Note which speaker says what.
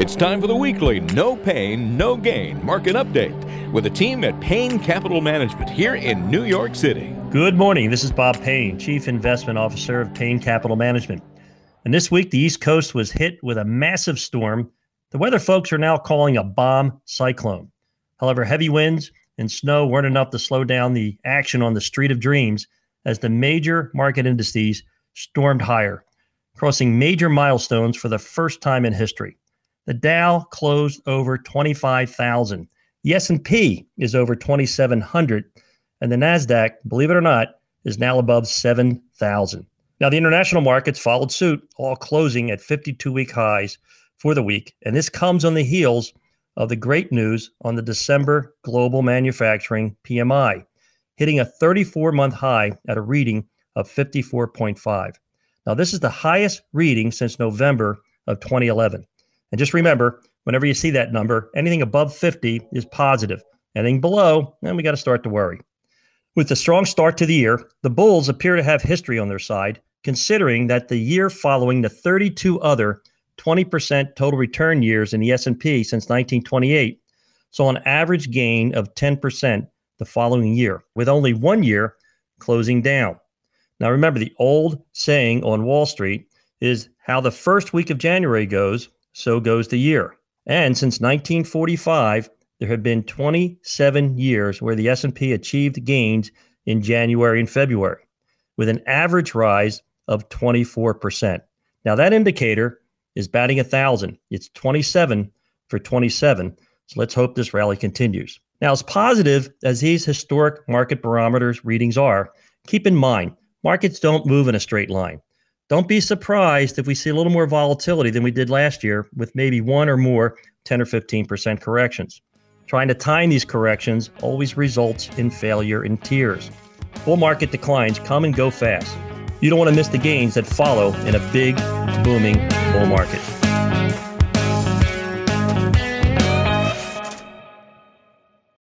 Speaker 1: It's time for the weekly No Pain, No Gain market update with a team at Payne Capital Management here in New York City. Good morning. This is Bob Payne, Chief Investment Officer of Payne Capital Management. And this week, the East Coast was hit with a massive storm. The weather folks are now calling a bomb cyclone. However, heavy winds and snow weren't enough to slow down the action on the Street of Dreams as the major market indices stormed higher, crossing major milestones for the first time in history. The Dow closed over 25,000. The S&P is over 2,700, and the Nasdaq, believe it or not, is now above 7,000. Now, the international markets followed suit, all closing at 52-week highs for the week, and this comes on the heels of the great news on the December global manufacturing PMI, hitting a 34-month high at a reading of 54.5. Now, this is the highest reading since November of 2011. And just remember, whenever you see that number, anything above 50 is positive. Anything below, then we got to start to worry. With a strong start to the year, the Bulls appear to have history on their side, considering that the year following the 32 other 20% total return years in the S&P since 1928 saw an average gain of 10% the following year, with only one year closing down. Now remember the old saying on Wall Street is how the first week of January goes so goes the year. And since 1945, there have been 27 years where the S&P achieved gains in January and February with an average rise of 24%. Now that indicator is batting 1000. It's 27 for 27. So let's hope this rally continues. Now as positive as these historic market barometers readings are, keep in mind markets don't move in a straight line. Don't be surprised if we see a little more volatility than we did last year with maybe one or more 10 or 15% corrections. Trying to time these corrections always results in failure and tears. Bull market declines come and go fast. You don't want to miss the gains that follow in a big, booming bull market.